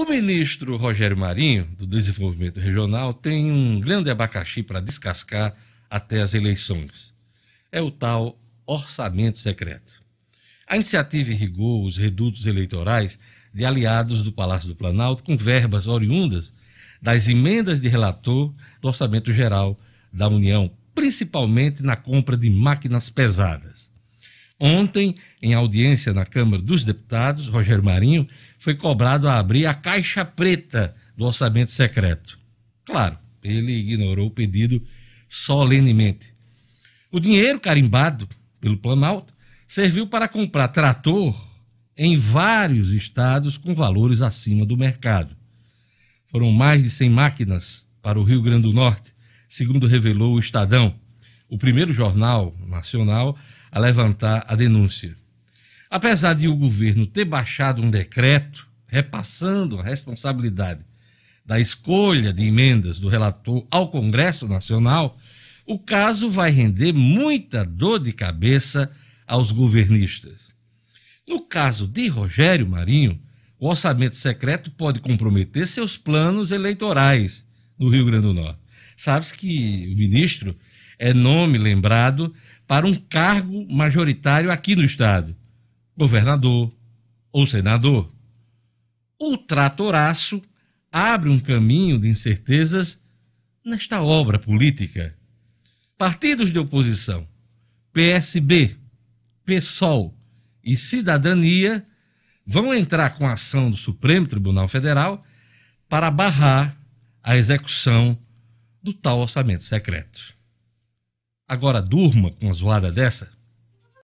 O ministro Rogério Marinho, do Desenvolvimento Regional, tem um grande abacaxi para descascar até as eleições. É o tal orçamento secreto. A iniciativa irrigou os redutos eleitorais de aliados do Palácio do Planalto com verbas oriundas das emendas de relator do Orçamento Geral da União, principalmente na compra de máquinas pesadas. Ontem, em audiência na Câmara dos Deputados, Rogério Marinho foi cobrado a abrir a caixa preta do orçamento secreto. Claro, ele ignorou o pedido solenemente. O dinheiro carimbado pelo Planalto serviu para comprar trator em vários estados com valores acima do mercado. Foram mais de 100 máquinas para o Rio Grande do Norte, segundo revelou o Estadão, o primeiro jornal nacional a levantar a denúncia. Apesar de o governo ter baixado um decreto repassando a responsabilidade da escolha de emendas do relator ao Congresso Nacional, o caso vai render muita dor de cabeça aos governistas. No caso de Rogério Marinho, o orçamento secreto pode comprometer seus planos eleitorais no Rio Grande do Norte. Sabes que o ministro é nome lembrado para um cargo majoritário aqui no Estado, governador ou senador. O tratoraço abre um caminho de incertezas nesta obra política. Partidos de oposição, PSB, PSOL e Cidadania vão entrar com a ação do Supremo Tribunal Federal para barrar a execução do tal orçamento secreto. Agora durma com uma zoada dessa?